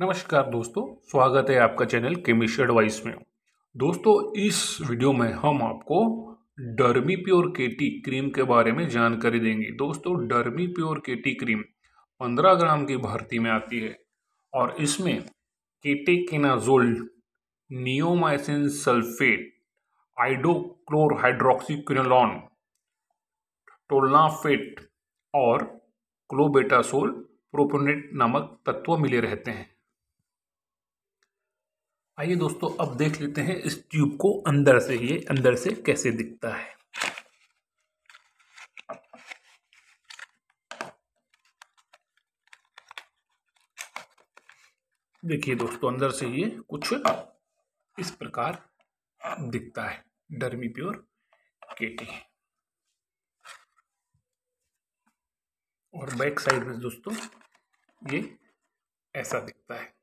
नमस्कार दोस्तों स्वागत है आपका चैनल केमिस्ट्री एडवाइस में दोस्तों इस वीडियो में हम आपको डर्मी प्योर केटी क्रीम के बारे में जानकारी देंगे दोस्तों dermi pure KT cream 15 gram की भर्ती में आती है और इसमें केटेकेनाजोल नियोमाइसिन सल्फेट आइडोक्लोरहाइड्रोक्सीक्विनोलॉन टोलनाफेट और क्लोबेटासोल प्रोपोनेट नामक तत्व मिले रहते हैं आइए दोस्तों अब देख लेते हैं इस ट्यूब को अंदर से ये अंदर से कैसे दिखता है देखिए दोस्तों अंदर से ये कुछ इस प्रकार दिखता है डर्मी प्योर केटी और बैक साइड में दोस्तों ये ऐसा दिखता है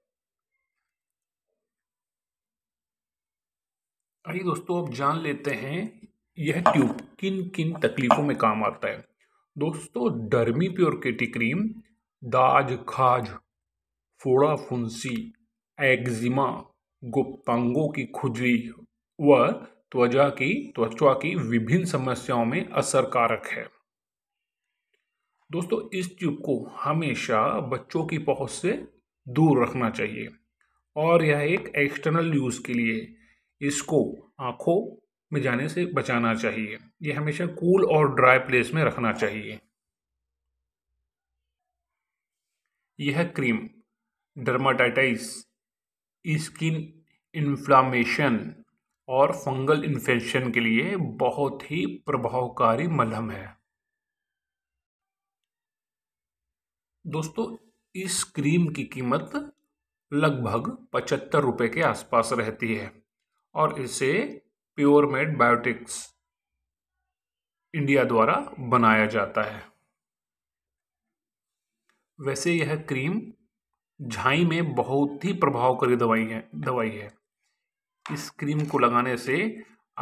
आइए दोस्तों अब जान लेते हैं यह ट्यूब किन किन तकलीफ़ों में काम आता है दोस्तों डर्मी प्योर केटी क्रीम दाज खाज फोड़ा फुंसी एग्जिमा गुप्तांगों की खुजली व त्वचा की त्वचा की विभिन्न समस्याओं में असरकारक है दोस्तों इस ट्यूब को हमेशा बच्चों की पहुंच से दूर रखना चाहिए और यह एक एक्सटर्नल यूज़ के लिए इसको आँखों में जाने से बचाना चाहिए ये हमेशा कूल और ड्राई प्लेस में रखना चाहिए यह क्रीम डर्माटाइटिस स्किन इन्फ्लामेशन और फंगल इन्फेक्शन के लिए बहुत ही प्रभावकारी मलहम है दोस्तों इस क्रीम की कीमत लगभग पचहत्तर रुपये के आसपास रहती है और इसे प्योर मेड बायोटिक्स इंडिया द्वारा बनाया जाता है वैसे यह क्रीम झाई में बहुत ही प्रभावकारी दवाई है दवाई है इस क्रीम को लगाने से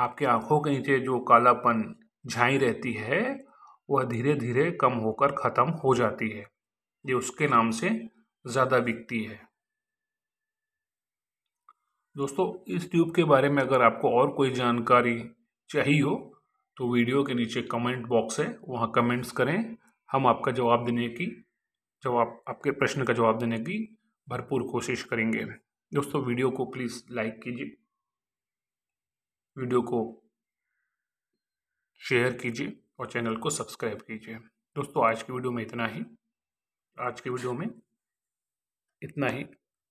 आपके आँखों के नीचे जो कालापन झाई रहती है वह धीरे धीरे कम होकर ख़त्म हो जाती है ये उसके नाम से ज़्यादा बिकती है दोस्तों इस ट्यूब के बारे में अगर आपको और कोई जानकारी चाहिए हो तो वीडियो के नीचे कमेंट बॉक्स है वहाँ कमेंट्स करें हम आपका जवाब देने की जवाब आपके प्रश्न का जवाब देने की भरपूर कोशिश करेंगे दोस्तों वीडियो को प्लीज़ लाइक कीजिए वीडियो को शेयर कीजिए और चैनल को सब्सक्राइब कीजिए दोस्तों आज की वीडियो में इतना ही आज की वीडियो में इतना ही